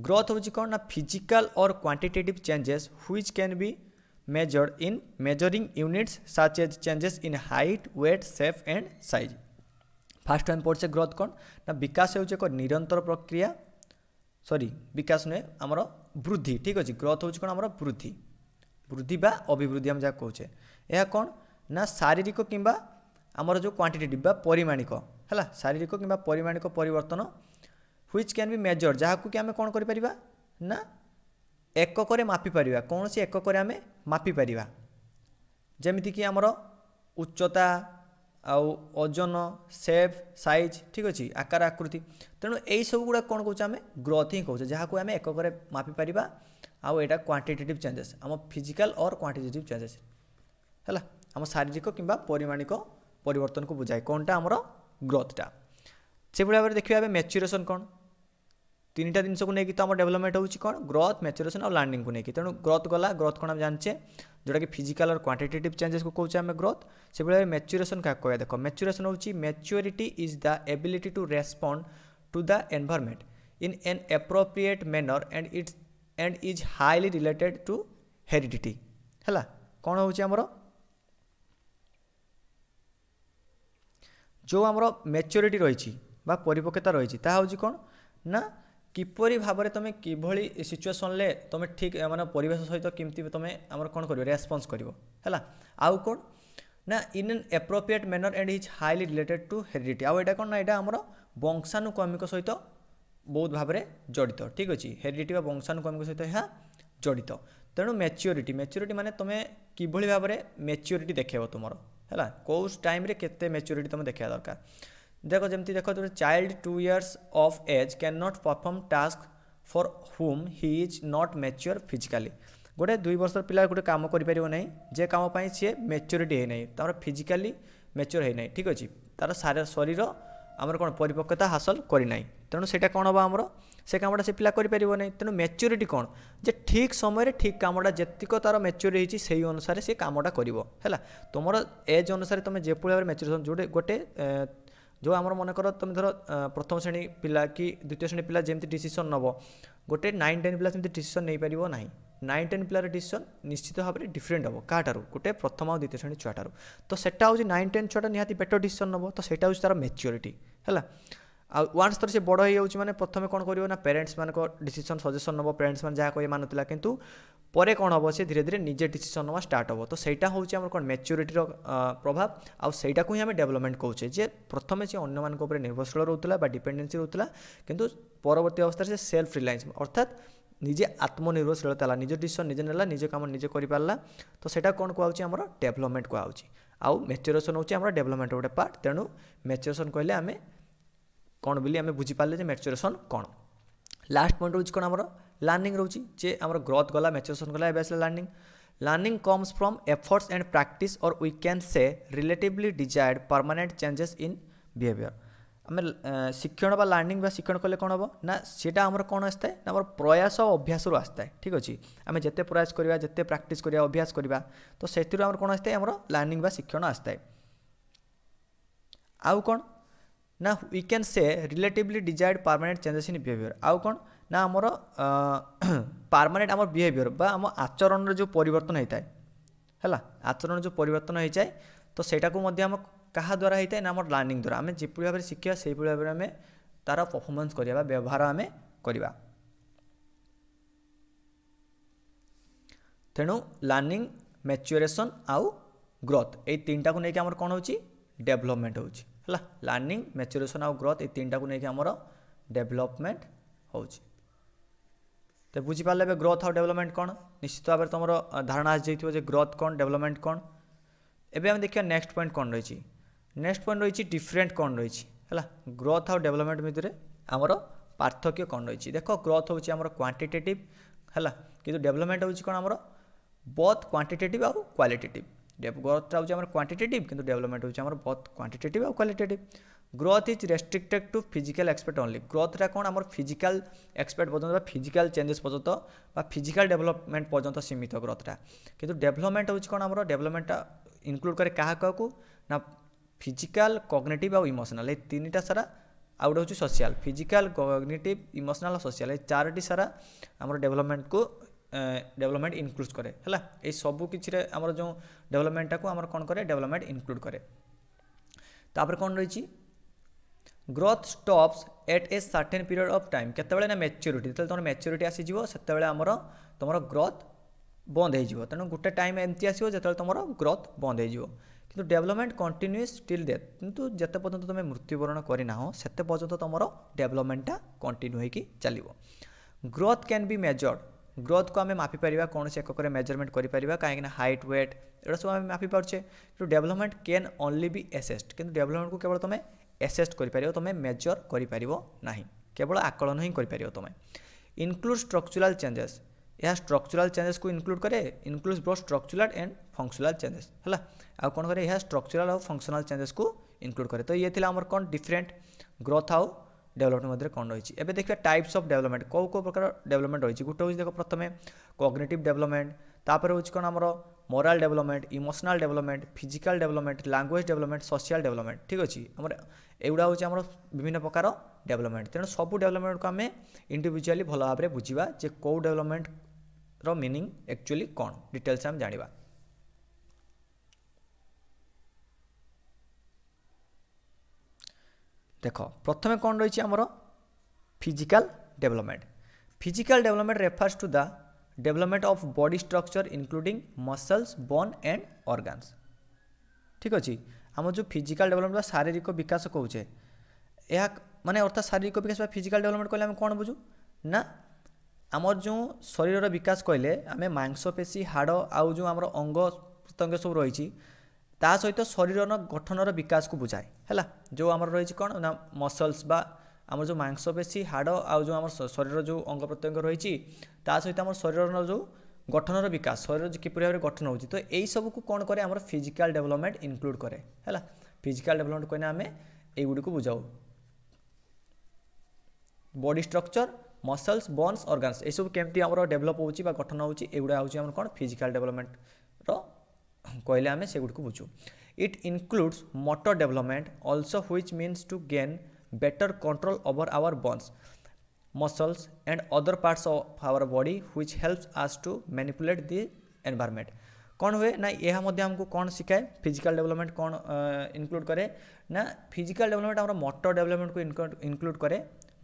ग्रोथ हूँ कौन ना physical or quantitative changes which can be measured in measuring units such as changes in height weight shape and size first one পড়ছে গ্রোথ কোণ না বিকাশ হচ্ছে এক নিরন্তর প্রক্রিয়া সরি বিকাশ নুহে আমার বৃদ্ধি ঠিক আছে গ্রোথ হচ্ছে কোণ আমার বৃদ্ধি বৃদ্ধি বা অভিবৃদ্ধি আমি যা কৌছে এ কোণ না শারীরিক কিংবা আমার যে কোয়ান্টিটেটিভ বা পরিমাণিক হ্যাঁ শারীরিক কিংবা পরিমাণিক পরিবর্তন হুইচ ক্যান বি মেজর যাহাকু কি আমি কোণ করে না এককরে মাপিপার কৌশি এককরে আমি মাপিপার যেমিকি আমার উচ্চতা ଆଉ ଓଜନ ସେପ୍ ସାଇଜ୍ ଠିକ୍ ଅଛି ଆକାର ଆକୃତି ତେଣୁ ଏହିସବୁ ଗୁଡ଼ାକ କ'ଣ କହୁଛେ ଆମେ ଗ୍ରୋଥ୍ ହିଁ କହୁଛେ ଯାହାକୁ ଆମେ ଏକକରେ ମାପିପାରିବା ଆଉ ଏଇଟା କ୍ୱାଣ୍ଟିଟେଟିଭ୍ ଚେଞ୍ଜେସ୍ ଆମ ଫିଜିକାଲ୍ ଅର୍ କ୍ୱାଣ୍ଟିଟେଟିଭ୍ ଚେଞ୍ଜେସ୍ ହେଲା ଆମ ଶାରୀରିକ କିମ୍ବା ପରିମାଣିକ ପରିବର୍ତ୍ତନକୁ ବୁଝାଏ କ'ଣଟା ଆମର ଗ୍ରୋଥ୍ଟା ସେଭଳି ଭାବରେ ଦେଖିବା ଏବେ ମ୍ୟାଚୁରେସନ୍ କ'ଣ ତିନିଟା ଜିନିଷକୁ ନେଇକି ତ ଆମ ଡେଭଲପମେଣ୍ଟ ହେଉଛି କ'ଣ ଗ୍ରୋଥ୍ ମ୍ୟାଚୁରେସନ୍ ଆଉ ଲାଣ୍ଡିଂକୁ ନେଇକି ତେଣୁ ଗ୍ରୋଥ୍ ଗଲା ଗ୍ରୋଥ୍ କ'ଣ ଆମେ ଜାଣିଛେ ଯେଉଁଟାକି ଫିଜିକାଲ୍ ଆଉ କ୍ୱାଣ୍ଟିଟେଟିଭ୍ ଚେଞ୍ଜେସ୍କୁ କହୁଛେ ଆମେ ଗ୍ରୋଥ୍ ସେଭଳି ମ୍ୟାଚୁରେସନ୍ କାହାକୁ କହିବା ଦେଖ ମ୍ୟାଚୁରେସନ୍ ହେଉଛି maturity is the ability to respond to the environment in an appropriate manner and its and is highly related to heredity ହେଲା କ'ଣ ହେଉଛି ଆମର ଯେଉଁ ଆମର ମ୍ୟାଚୁରିଟି ରହିଛି ବା ପରିପକ୍ୱତା ରହିଛି ତାହା ହେଉଛି କ'ଣ ନା কিপরি ভাবে তুমি কিভাবে সিচুয়েসনলে তুমি ঠিক মানে পরিবেশ সহিত কমিটি তুমি আমার কোণ করবে রেসপন্স করব হল আউ কোণ না in an appropriate manner and is highly related to heredity আউ এটা কোণ না এটা আমার বংশানুক্রমিক সহিত ବହୁତ ଭାବରେ ଜଡ଼ିତ ଠିକ୍ ଅଛି ହେରିଡିଟି ବା ବଂଶାନୁକ୍ରମିକ ସହିତ ଏହା ଜଡ଼ିତ ତେଣୁ ମ୍ୟାଚ୍ୟୁରିଟି ମ୍ୟାଚ୍ୟୁରିଟି ମାନେ ତୁମେ କିଭଳି ଭାବରେ ମ୍ୟାଚ୍ୟୁରିଟି ଦେଖେଇବ ତୁମର ହେଲା କେଉଁ ଟାଇମ୍ରେ କେତେ ମ୍ୟାଚ୍ୟୁରିଟି ତୁମେ ଦେଖେଇବା ଦରକାର দেখো যেমি দেখ child two years of age can not perform task for whom he is not mature physically ଗୋଟେ ଦୁଇ ବର୍ଷର ପିଲା ଗୋଟେ କାମ କରିପାରିବ ନାହିଁ ଯେ କାମ ପାଇଁ ସିଏ ମ୍ୟାଚୁରିଟି ହେଇନାହିଁ ତାର ଫିଜିକାଲି ମ୍ୟାଚୁର୍ ହେଇନାହିଁ ଠିକ୍ ଅଛି ତାର ଶରୀର ଆମର କ'ଣ ପରିପକ୍ୱତା ହାସଲ କରିନାହିଁ ତେଣୁ ସେଇଟା କ'ଣ ହେବ ଆମର ସେ କାମଟା ସେ ପିଲା କରିପାରିବ ନାହିଁ ତେଣୁ ମ୍ୟାଚୁରିଟି କ'ଣ ଯେ ଠିକ୍ ସମୟରେ ଠିକ୍ କାମଟା ଯେତିକ ତା'ର ମ୍ୟାଚୁରି ହେଇଛି ସେଇ ଅନୁସାରେ ସେ କାମଟା କରିବ ହେଲା ତୁମର ଏଜ୍ ଅନୁସାରେ ତୁମେ ଯେଭଳି ଭାବରେ ମ୍ୟାଚୁରେସନ୍ ଯେଉଁଠି ଗୋଟେ ଯେଉଁ ଆମର ମନେକର ତୁମେ ଧର ପ୍ରଥମ ଶ୍ରେଣୀ ପିଲା କି ଦ୍ୱିତୀୟ ଶ୍ରେଣୀ ପିଲା ଯେମିତି ଡିସିସନ୍ ନେବ ଗୋଟେ ନାଇନ୍ ଟେନ୍ ପିଲା ସେମିତି ଡିସିସନ୍ ନେଇପାରିବ ନାହିଁ ନାଇନ୍ ଟେନ୍ ପିଲାର ଡିସିସନ୍ ନିଶ୍ଚିତ ଭାବରେ ଡିଫରେଣ୍ଟ ହେବ କାହାଠାରୁ ଗୋଟେ ପ୍ରଥମ ଆଉ ଦ୍ୱିତୀୟ ଶ୍ରେଣୀ ଛୁଆଠାରୁ ତ ସେଟା ହେଉଛି ନାଇନ୍ ଟେନ୍ ଛୁଆଟା ନିହାତି ବେଟର୍ ଡିସିସନ୍ ନେବ ତ ସେଇଟା ହେଉଛି ତା'ର ମେଚ୍ୟୁରିଟି ହେଲା ଆଉ ୱାନ୍ସ ଥର ସେ ବଡ଼ ହେଇଯାଉଛି ମାନେ ପ୍ରଥମେ କ'ଣ କରିବ ନା ପ୍ୟାରେଣ୍ଟସ୍ମାନଙ୍କ ଡିସିସନ୍ ସଜେସନ୍ ନେବ ପ୍ୟାରେଣ୍ଟସ୍ମାନେ ଯାହା କହିବେ ମାନୁଥିଲା କିନ୍ତୁ ପରେ କ'ଣ ହେବ ସେ ଧୀରେ ଧୀରେ ନିଜେ ଡିସିସନ୍ ନେବା ଷ୍ଟାର୍ଟ ହେବ ତ ସେଇଟା ହେଉଛି ଆମର କ'ଣ ମ୍ୟାଚ୍ୟୁରିଟିର ପ୍ରଭାବ ଆଉ ସେଇଟାକୁ ହିଁ ଆମେ ଡେଭଲପମେଣ୍ଟ କହୁଛେ ଯେ ପ୍ରଥମେ ସେ ଅନ୍ୟମାନଙ୍କ ଉପରେ ନିର୍ଭରଶୀଳ ରହୁଥିଲା ବା ଡିପେଣ୍ଡେନ୍ସି ରହୁଥିଲା କିନ୍ତୁ ପରବର୍ତ୍ତୀ ଅବସ୍ଥାରେ ସେ ସେଲ୍ଫ ରିଲାଏନ୍ସ ଅର୍ଥାତ୍ ନିଜେ ଆତ୍ମନିର୍ଭରଶୀଳତା ହେଲା ନିଜ ଡିସିସନ୍ ନିଜେ ନେଲା ନିଜ କାମ ନିଜେ କରିପାରିଲା ତ ସେଇଟା କ'ଣ କୁହାଯାଉଛି ଆମର ଡେଭଲପମେଣ୍ଟ କୁହାହେଉଛି ଆଉ ମ୍ୟାଚୁରେସନ୍ ହେଉଛି ଆମର ଡେଭଲପମେଣ୍ଟ ଗୋଟେ ପାର୍ଟ ତେଣୁ ମ୍ୟାଚୁରେସନ୍ କହିଲେ ଆମେ କ'ଣ ବୋଲି ଆମେ ବୁଝିପାରିଲେ ଯେ ମ୍ୟାଚୁରେସନ୍ କ'ଣ ଲାଷ୍ଟ ପଏଣ୍ଟ ରହୁଛି କ'ଣ ଆମର ଲର୍ଣ୍ଣିଂ ରହୁଛି ଯେ ଆମର ଗ୍ରୋଥ୍ ଗଲା ମ୍ୟାଚୁରେସନ୍ ଗଲା ଏବେ ଆସିଲା learning Learning comes from efforts and practice or we can say relatively desired permanent changes in behavior. ଆମେ ଶିକ୍ଷଣ ବା ଲର୍ଣ୍ଣିଂ ବା ଶିକ୍ଷଣ କଲେ କ'ଣ ହେବ ନା ସେଇଟା ଆମର କ'ଣ ଆସିଥାଏ ନା ଆମର ପ୍ରୟାସ ଅଭ୍ୟାସରୁ ଆସିଥାଏ ଠିକ୍ ଅଛି ଆମେ ଯେତେ ପ୍ରୟାସ କରିବା ଯେତେ ପ୍ରାକ୍ଟିସ୍ କରିବା ଅଭ୍ୟାସ କରିବା ତ ସେଥିରୁ ଆମର କ'ଣ ଆସିଥାଏ ଆମର ଲର୍ଣ୍ଣିଂ ବା ଶିକ୍ଷଣ ଆସିଥାଏ ଆଉ କ'ଣ ନା we can say relatively desired permanent changes in behaviour ଆଉ କ'ଣ ନା ଆମର ପରମାନେଣ୍ଟ ଆମର ବିହେଭିଅର୍ ବା ଆମ ଆଚରଣର ଯେଉଁ ପରିବର୍ତ୍ତନ ହୋଇଥାଏ ହେଲା ଆଚରଣ ଯେଉଁ ପରିବର୍ତ୍ତନ ହୋଇଯାଏ ତ ସେଇଟାକୁ ମଧ୍ୟ ଆମ କାହା ଦ୍ୱାରା ହୋଇଥାଏ ନା ଆମର ଲର୍ଣ୍ଣିଂ ଦ୍ୱାରା ଆମେ ଯେପରି ଭାବରେ ଶିଖିବା ସେହିଭଳି ଭାବରେ ଆମେ ତା'ର ପରଫର୍ମାନ୍ସ କରିବା ବା ବ୍ୟବହାର ଆମେ କରିବା ତେଣୁ ଲର୍ଣ୍ଣିଂ ମ୍ୟାଚୁରେସନ୍ ଆଉ ଗ୍ରୋଥ୍ ଏଇ ତିନିଟାକୁ ନେଇକି ଆମର କ'ଣ ହେଉଛି ଡେଭଲପମେଣ୍ଟ ହେଉଛି ହେଲା ଲର୍ଣ୍ଣିଂ ମ୍ୟାଚୁରେସନ୍ ଆଉ ଗ୍ରୋଥ୍ ଏଇ ତିନିଟାକୁ ନେଇକି ଆମର ଡେଭଲପମେଣ୍ଟ ହେଉଛି ତ ବୁଝିପାରିଲେ ଏବେ ଗ୍ରୋଥ୍ ଆଉ ଡେଭଲପମେଣ୍ଟ କ'ଣ ନିଶ୍ଚିତ ଭାବରେ ତୁମର ଧାରଣା ଆସିଯାଇଥିବ ଯେ ଗ୍ରୋଥ୍ କ'ଣ ଡେଭଲପମେଣ୍ଟ କ'ଣ ଏବେ ଆମେ ଦେଖିବା ନେକ୍ସଟ ପଏଣ୍ଟ କ'ଣ ରହିଛି ନେକ୍ସଟ ପଏଣ୍ଟ ରହିଛି ଡିଫରେଣ୍ଟ କ'ଣ ରହିଛି ହେଲା ଗ୍ରୋଥ୍ ଆଉ ଡେଭଲପମେଣ୍ଟ ଭିତରେ ଆମର ପାର୍ଥକ୍ୟ କ'ଣ ରହିଛି ଦେଖ ଗ୍ରୋଥ୍ ହେଉଛି ଆମର କ୍ୱାଣ୍ଟିଟେଟିଭ୍ ହେଲା କିନ୍ତୁ ଡେଭଲପମେଣ୍ଟ ହେଉଛି କ'ଣ ଆମର ବୋଥ୍ କ୍ୱାଣ୍ଟିଟେଟିଭ୍ ଆଉ କ୍ୱାଲିଟେଟିଭ୍ গ্রোথটা হচ্ছে আমার কোয়ান্টিটেটিভ কিন্তু ডেভেলপমেন্ট হচ্ছে আমার বহুত কোয়ান্টিটেটিভ আর qualitative growth is restricted to physical aspect only গ্রোথটা কোণ আমার ফিজিক্যাল এক্সপেক্ট পর্যন্ত বা ফিজিক্যাল চেঞ্জেস পর্যন্ত বা ফিজিক্যাল ডেভেলপমেন্ট পর্যন্ত সীমিত গ্রোথটা কিন্তু ডেভেলপমেন্ট হচ্ছে কোণ আমার ডেভেলপমেন্টটা ইনক্লুড করে কাহা কাহু না ফিজিক্যাল কগনেটিভ আর ইমোশনাল এই তিনটা সারা ଆଉ ଗୋଟେ ହେଉଛି ସୋସିଆଲ୍ ଫିଜିକାଲ୍ କଗ୍ନେଟିଭ୍ ଇମୋସନାଲ୍ ଆଉ ସୋସିଆଲ୍ ଏ ଚାରୋଟି ସାରା ଆମର ଡେଭଲପମେଣ୍ଟକୁ ଡେଭଲପମେଣ୍ଟ ଇନକ୍ଲୁଡ଼ କରେ ହେଲା ଏଇ ସବୁ କିଛିରେ ଆମର ଯେଉଁ ଡେଭଲପମେଣ୍ଟଟାକୁ ଆମର କ'ଣ କରେ ଡେଭଲପମେଣ୍ଟ ଇନକ୍ଲୁଡ଼ କରେ ତାପରେ କ'ଣ ରହିଛି growth stops at a certain period of time କେତେବେଳେ ନା ମ୍ୟାଚ୍ୟୁରିଟି ଯେତେବେଳେ ତୁମର ମ୍ୟାଚ୍ୟୁରିଟି ଆସିଯିବ ସେତେବେଳେ ଆମର ତୁମର ଗ୍ରୋଥ ବନ୍ଦ ହୋଇଯିବ ତେଣୁ ଗୋଟେ ଟାଇମ୍ ଏମିତି ଆସିବ ଯେତେବେଳେ ତୁମର ଗ୍ରୋଥ ବନ୍ଦ ହୋଇଯିବ କିନ୍ତୁ ଡେଭଲପମେଣ୍ଟ କଣ୍ଟିନ୍ୟୁସ୍ ଟିଲ୍ ଡେଥ୍ କିନ୍ତୁ ଯେତେ ପର୍ଯ୍ୟନ୍ତ ତୁମେ ମୃତ୍ୟୁବରଣ କରିନାହଁ ସେତେ ପର୍ଯ୍ୟନ୍ତ ତୁମର ଡେଭଲପମେଣ୍ଟଟା କଣ୍ଟିନ୍ୟୁ ହୋଇକି ଚାଲିବ growth can be measured growth ଆମେ ମାପିପାରିବା କୌଣସି ଏକକରେ ମେଜରମେଣ୍ଟ କରିପାରିବା କାହିଁକିନା ହାଇଟ୍ ୱେଟ୍ ଏଗୁଡ଼ା ସବୁ ଆମେ ମାପିପାରୁଛେ କିନ୍ତୁ ଡେଭଲପମେଣ୍ଟ କେନ୍ ଓନ୍ଲି ବି ଏସେସ୍ଡ କିନ୍ତୁ ଡେଭଲପମେଣ୍ଟକୁ କେବଳ ତୁମେ ଏସେସ୍ଡ କରିପାରିବ ତୁମେ ମେଜର କରିପାରିବ ନାହିଁ କେବଳ ଆକଳନ ହିଁ କରିପାରିବ ତୁମେ ଇନକ୍ଲୁଡ୍ ଷ୍ଟ୍ରକ୍ଚୁରାଲ ଚେଞ୍ଜେସ୍ ଏହା ଷ୍ଟ୍ରକ୍ଚୁରାଲ ଚେଞ୍ଜେସ୍କୁ ଇନକ୍ଲୁଡ୍ କରେ include both structural and functional changes ହେଲା ଆଉ କ'ଣ କରେ ଏହା ଷ୍ଟ୍ରକ୍ଚୁରାଲ ଆଉ ଫଙ୍କସନାଲ ଚେଞ୍ଜେସ୍କୁ ଇନକ୍ଲୁଡ୍ କରେ ତ ଇଏ ଥିଲା ଆମର କ'ଣ ଡିଫରେଣ୍ଟ ଗ୍ରୋଥ୍ ଆଉ ଡେଭଲପମେଣ୍ଟ ମଧ୍ୟରେ କ'ଣ ରହିଛି ଏବେ ଦେଖିବା ଟାଇପ୍ସ ଅଫ୍ ଡେଭଲପମେଣ୍ଟ କେଉଁ କେଉଁ ପ୍ରକାର ଡେଭଲପମେଣ୍ଟ ରହିଛି ଗୋଟେ ହେଉଛି ଦେଖ ପ୍ରଥମେ କଗ୍ନେଟିଭ୍ ଡେଭଲପମେଣ୍ଟ ତାପରେ ହେଉଛି କ'ଣ ଆମର moral development emotional development physical development language development social development ଠିକ୍ ଅଛି ଆମର ଏଗୁଡ଼ା ହେଉଛି ଆମର ବିଭିନ୍ନ ପ୍ରକାର ଡେଭଲପମେଣ୍ଟ ତେଣୁ ସବୁ ଡେଭଲପମେଣ୍ଟକୁ ଆମେ ଇଣ୍ଡିଭିଜୁଆଲି ଭଲ ଭାବରେ ବୁଝିବା ଯେ କେଉଁ ଡେଭଲପମେଣ୍ଟର ମିନିଂ ଆକ୍ଚୁଆଲି କ'ଣ ଡିଟେଲ୍ସ ଆମେ ଜାଣିବା দেখ প্রথমে কোণ রয়েছে আমার physical development physical development refers to the development of body structure including muscles bone and organs ঠিক আছে আমার যে ফিজিক্যাল ডেভেলপমেন্ট বা শারীরিক বিকাশ কৌছে ଏହା ମାନେ ଅର୍ଥାତ୍ ଶାରୀରିକ ବିକାଶ ବା ଫିଜିକାଲ୍ ଡେଭଲପମେଣ୍ଟ କହିଲେ ଆମେ କ'ଣ ବୁଝୁ ନା ଆମର ଯେଉଁ ଶରୀରର ବିକାଶ କହିଲେ ଆମେ ମାଂସପେଶୀ ହାଡ଼ ଆଉ ଯେଉଁ ଆମର ଅଙ୍ଗ ପ୍ରତ୍ୟଙ୍ଗ ସବୁ ରହିଛି ତା ସହିତ ଶରୀରର ଗଠନର ବିକାଶକୁ ବୁଝାଏ ହେଲା ଯେଉଁ ଆମର ରହିଛି କ'ଣ ନା ମସଲ୍ସ ବା ଆମର ଯେଉଁ ମାଂସପେଶୀ ହାଡ଼ ଆଉ ଯେଉଁ ଆମର ଶରୀରର ଯେଉଁ ଅଙ୍ଗ ପ୍ରତ୍ୟଙ୍ଗ ରହିଛି ତା ସହିତ ଆମର ଶରୀରର ଯେଉଁ ଗଠନର ବିକାଶ ଶରୀର କିପରି ଭାବରେ ଗଠନ ହେଉଛି ତ ଏହିସବୁକୁ କ'ଣ କରେ ଆମର ଫିଜିକାଲ ଡେଭଲପମେଣ୍ଟ ଇନକ୍ଲୁଡ଼ କରେ ହେଲା ଫିଜିକାଲ ଡେଭଲପମେଣ୍ଟ କହିଲେ ଆମେ ଏଇଗୁଡ଼ିକୁ ବୁଝାଉ body structure muscles bones organs ଏସବୁ କେମିତି ଆମର ଡେଭଲପ୍ ହେଉଛି ବା ଗଠନ ହେଉଛି ଏଗୁଡ଼ା ହେଉଛି ଆମର କ'ଣ ଫିଜିକାଲ ଡେଭଲପମେଣ୍ଟର କହିଲେ ଆମେ ସେଗୁଡ଼ିକୁ ବୁଝୁ it includes motor development also which means to gain better control over our bones muscles and other parts of our body which helps us to manipulate the environment कौन हुए ना यह हमको कौन शिखाए फिजिकल डेवलपमेंट कौन इनक्लूड करे ना फिजिकल डेवलपमेंट आम मोटर डेवलपमेंट को इनक्लूड करे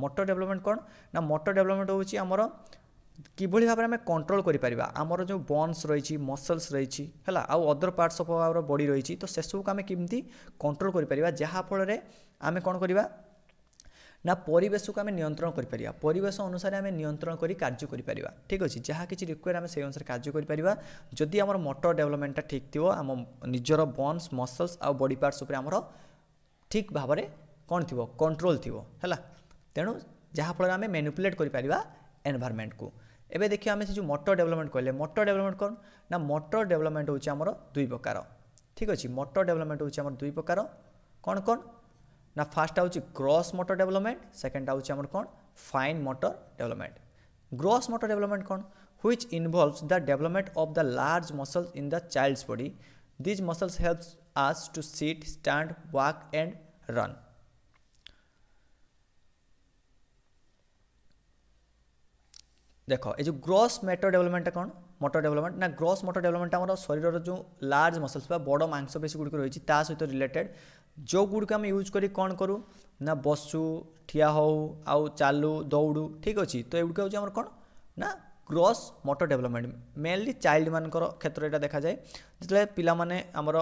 मोटर डेवलपमेंट कौन ना मोटर डेवलपमेंट हूँ आमर কিভাবে ভাবে আমি কন্ট্রোল করে আমার যে বন্স রয়েছে মসলস রয়েছে হল আদর পার্টস অফ আওয়ার বডি রয়েছে তো সেসবুক আমি কমিটি কন্ট্রোল করে যাফলের আমি কোণ করা না পরিবেশকে আমি নিয়ন্ত্রণ করে পরিবেশ অনুসারে আমি নিয়ন্ত্রণ করে কার্য করে ঠিক আছে যা কিছু রিকোয়ার আমি সেই অনুসারে কার্য করে যদি আমার মটর ডেভেলপমেন্টটা ঠিক থিব আমার নিজের বন্স মসলস আউ বডি পার্টস উপরে আমার ঠিক ভাবে কোণ থিব কন্ট্রোল থিব হল তেণু যাফলের আমি ম্যানুপুলেট করে এনভারমেন্টকু এবে দেখি আমি সে যে মটর ডেভেলপমেন্ট কলে মটর ডেভেলপমেন্ট কম না মটর ডেভেলপমেন্ট হচ্ছে আমার দুই প্রকার ঠিক আছে মটর ডেভেলপমেন্ট হচ্ছে আমার দুই প্রকার কোণ কোণ না ফার্স্টটা হচ্ছে গ্রস মটর ডেভেলপমেন্ট সেকেন্ডটা হচ্ছে আমার কোণ fine motor development gross motor development কোণ which involves the development of the large muscles in the child's body these muscles helps us to sit stand walk and run দেখ এই যে gross মেটর ডেভেলপমেন্টটা কোণ মটর development না gross মটর ডেভেলপমেন্টটা আমার শরীরর যে large মসলস বা বড় মাংসপেশী গুড়ি রয়েছে তা সহ রিলেটেড যেগুড়ি আমি ইউজ করি কোণ করু না বসু ঠিয়া হও আউ চালু দৌড়ু ঠিক অছি তো এগুড়ি হচ্ছে আমার কোণ না gross motor development mainly child মানকর ক্ষেত্রে এটা দেখা যায় যেতবে পিলামানে আমার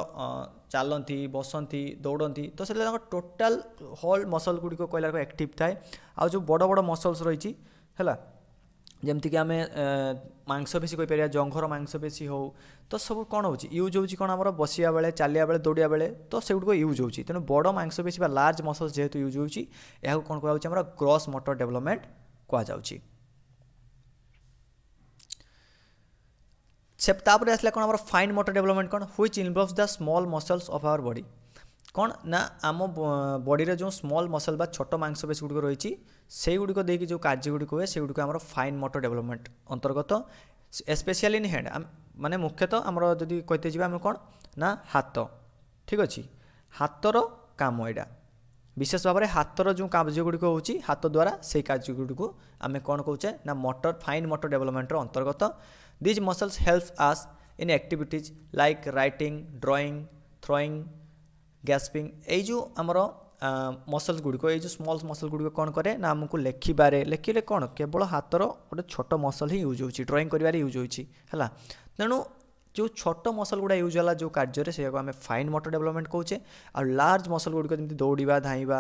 চালতি বসন্তি দৌড়তি তো সেটা তাঙ্কর টোটাল হল মসল গুড়ি কহিলার একটিভ থাকে আউ যে বড় বড় মসলস রয়েছে হ্যাঁ ଯେମିତିକି ଆମେ ମାଂସପେଶୀ କହିପାରିବା ଜଙ୍ଘର ମାଂସପେଶୀ ହେଉ ତ ସବୁ କ'ଣ ହେଉଛି ୟୁଜ୍ ହେଉଛି କ'ଣ ଆମର ବସିବା ବେଳେ ଚାଲିବା ବେଳେ ଦୌଡ଼ିବା ବେଳେ ତ ସେଗୁଡ଼ିକ ୟୁଜ୍ ହେଉଛି ତେଣୁ ବଡ଼ ମାଂସପେଶୀ ବା ଲାର୍ଜ ମସଲ୍ସ ଯେହେତୁ ୟୁଜ୍ ହେଉଛି ଏହାକୁ କ'ଣ କୁହାଯାଉଛି ଆମର ଗ୍ରସ୍ ମଟର ଡେଭଲପମେଣ୍ଟ କୁହାଯାଉଛି ସେ ତାପରେ ଆସିଲା କ'ଣ ଆମର ଫାଇନ୍ ମଟର ଡେଭଲପମେଣ୍ଟ କ'ଣ which involves the small muscles of our body କ'ଣ ନା ଆମ ବଡ଼ିରେ ଯେଉଁ ସ୍ମଲ୍ ମସଲ ବା ଛୋଟ ମାଂସପେଶୀ ଗୁଡ଼ିକ ରହିଛି ସେଇଗୁଡ଼ିକ ଦେଇକି ଯେଉଁ କାର୍ଯ୍ୟ ଗୁଡ଼ିକ ହୁଏ ସେଗୁଡ଼ିକ ଆମର ଫାଇନ୍ ମଟର ଡେଭଲପମେଣ୍ଟ ଅନ୍ତର୍ଗତ ଏସ୍ପେସିଆଲି ଇନ୍ ହ୍ୟାଣ୍ଡ ମାନେ ମୁଖ୍ୟତଃ ଆମର ଯଦି କହିତେ ଯିବା ଆମେ କ'ଣ ନା ହାତ ଠିକ୍ ଅଛି ହାତର କାମ ଏଇଟା ବିଶେଷ ଭାବରେ ହାତର ଯେଉଁ କାର୍ଯ୍ୟ ଗୁଡ଼ିକ ହେଉଛି ହାତ ଦ୍ୱାରା ସେଇ କାର୍ଯ୍ୟ ଗୁଡ଼ିକୁ ଆମେ କ'ଣ କହୁଛେ ନା ମଟର ଫାଇନ୍ ମଟର ଡେଭଲପମେଣ୍ଟର ଅନ୍ତର୍ଗତ these muscles help us in activities like writing drawing throwing grasping ଏଇ ଯେଉଁ ଆମର ମସଲ୍ସ ଗୁଡ଼ିକ ଏଇ ଯେଉଁ ସ୍ମଲ୍ ମସଲ୍ ଗୁଡ଼ିକ କ'ଣ କରେ ନା ଆମକୁ ଲେଖିବାରେ ଲେଖିଲେ କ'ଣ କେବଳ ହାତର ଗୋଟେ ଛୋଟ ମସଲ ହିଁ ୟୁଜ୍ ହେଉଛି ଡ୍ରଇଂ କରିବାରେ ୟୁଜ୍ ହେଉଛି ହେଲା ତେଣୁ ଯେଉଁ ଛୋଟ ମସଲ ଗୁଡ଼ା ୟୁଜ୍ ହେଲା ଯେଉଁ କାର୍ଯ୍ୟରେ ସେଇଆକୁ ଆମେ ଫାଇନ୍ ମଟର ଡେଭଲପମେଣ୍ଟ କହୁଛେ ଆଉ ଲାର୍ଜ ମସଲ ଗୁଡ଼ିକ ଯେମିତି ଦୌଡ଼ିବା ଧାଇଁବା